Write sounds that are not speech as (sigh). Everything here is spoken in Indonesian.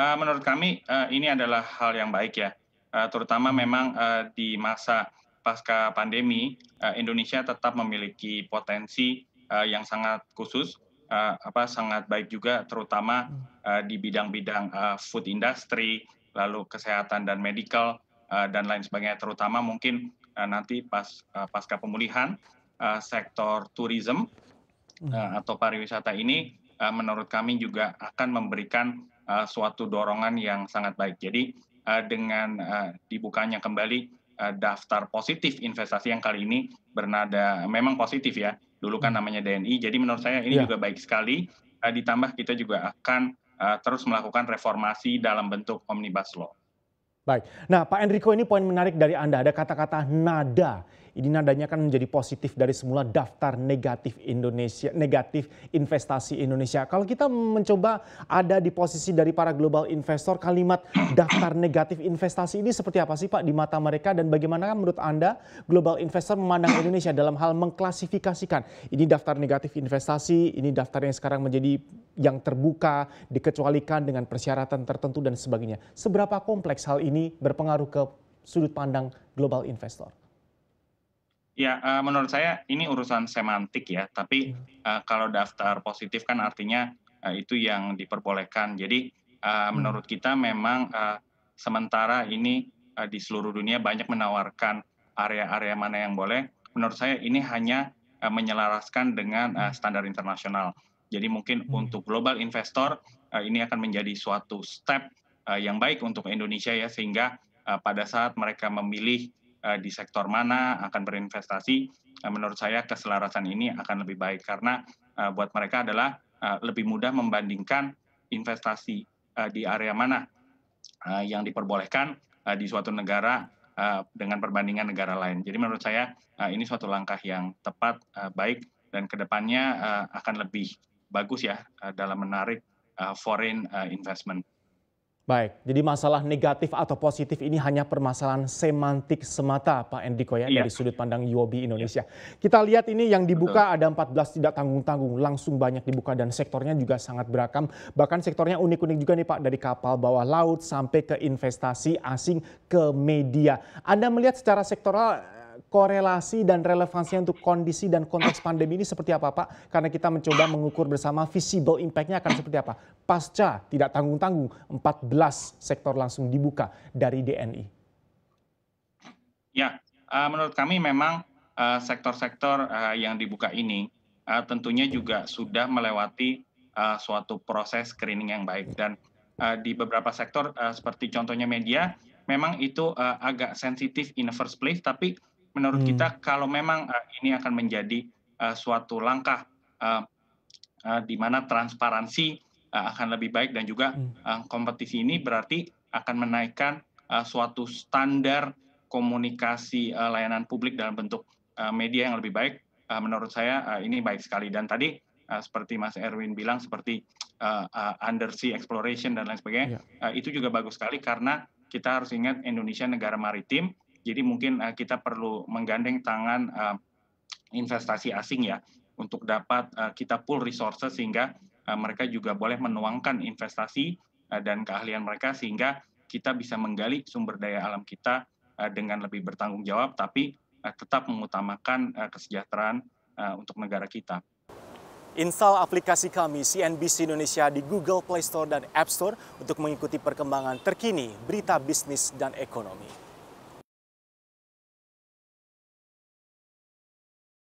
Eh, menurut kami uh, ini adalah hal yang baik ya, uh, terutama memang uh, di masa pasca pandemi uh, Indonesia tetap memiliki potensi uh, yang sangat khusus, uh, apa sangat baik juga, terutama uh, di bidang-bidang uh, food industry, lalu kesehatan dan medical uh, dan lain sebagainya, terutama mungkin uh, nanti pas uh, pasca pemulihan uh, sektor tourism uh, atau pariwisata ini menurut kami juga akan memberikan Eh, suatu dorongan yang sangat baik. Jadi eh, dengan eh, dibukanya kembali daftar positif investasi yang kali ini bernada memang positif ya. Dulu kan hmm. namanya DNI. Jadi menurut saya ini ya. juga baik sekali. Ditambah kita juga akan terus melakukan reformasi dalam bentuk omnibus law. Baik, nah Pak Enrico ini poin menarik dari Anda, ada kata-kata nada. Ini nadanya kan menjadi positif dari semula daftar negatif Indonesia, negatif investasi Indonesia. Kalau kita mencoba ada di posisi dari para global investor, kalimat daftar negatif investasi ini seperti apa sih Pak di mata mereka dan bagaimana kan menurut Anda global investor memandang Indonesia dalam hal mengklasifikasikan ini daftar negatif investasi, ini daftar yang sekarang menjadi yang terbuka, dikecualikan dengan persyaratan tertentu dan sebagainya. Seberapa kompleks hal ini berpengaruh ke sudut pandang global investor? Ya, eh, menurut saya ini urusan semantik ya. Tapi iya. eh, kalau daftar positif kan artinya eh, itu yang diperbolehkan. Jadi hmm. menurut kita memang sementara ini di seluruh dunia banyak menawarkan area-area mana yang boleh. Menurut saya ini hanya menyelaraskan dengan hmm. standar internasional. Jadi mungkin hmm. untuk global investor uh, ini akan menjadi suatu step uh, yang baik untuk Indonesia ya sehingga uh, pada saat mereka memilih uh, di sektor mana akan berinvestasi uh, menurut saya keselarasan ini akan lebih baik karena uh, buat mereka adalah uh, lebih mudah membandingkan investasi uh, di area mana uh, yang diperbolehkan uh, di suatu negara dengan perbandingan negara lain. Jadi menurut saya ini suatu langkah yang tepat, baik dan kedepannya akan lebih bagus ya eh, dalam menarik eh, foreign eh, investment. Baik, jadi masalah negatif atau positif ini hanya permasalahan semantik semata, Pak Endiko ya, iya. dari sudut pandang UOB Indonesia. Iya. Kita lihat ini yang dibuka Betul. ada 14 tidak tanggung-tanggung, langsung banyak dibuka dan sektornya juga sangat beragam. Bahkan sektornya unik-unik juga nih Pak, dari kapal bawah laut sampai ke investasi asing ke media. Anda melihat secara sektoral korelasi dan relevansinya untuk kondisi dan konteks (coughs) pandemi ini seperti apa Pak? Karena kita mencoba mengukur bersama visible impact-nya akan seperti apa. Pasca tidak tanggung-tanggung 14 sektor langsung dibuka dari DNI. Ya, eh, menurut kami memang eh, sektor-sektor eh, yang dibuka ini tentunya juga sudah melewati suatu proses screening yang baik dan di beberapa sektor seperti contohnya media memang itu agak sensitif in the first place tapi menurut hmm. kita kalau memang uh, ini akan menjadi uh, suatu langkah uh, uh, di mana transparansi uh, akan lebih baik dan juga uh, kompetisi ini berarti akan menaikkan uh, suatu standar komunikasi uh, layanan publik dalam bentuk uh, media yang lebih baik. Uh, menurut saya uh, ini baik sekali dan tadi uh, seperti Mas Erwin bilang seperti uh, uh, undersea exploration dan lain sebagainya yeah. Iya. uh, itu juga bagus sekali karena kita harus ingat Indonesia negara maritim jadi mungkin uh, kita perlu menggandeng tangan uh, investasi asing ya untuk dapat uh, kita pool resources sehingga uh, mereka juga boleh menuangkan investasi uh, dan keahlian mereka sehingga kita bisa menggali sumber daya alam kita uh, dengan lebih bertanggung jawab tapi uh, tetap mengutamakan uh, kesejahteraan uh, untuk negara kita. Install aplikasi kami CNBC Indonesia di Google Play Store dan App Store untuk mengikuti perkembangan terkini berita bisnis dan ekonomi.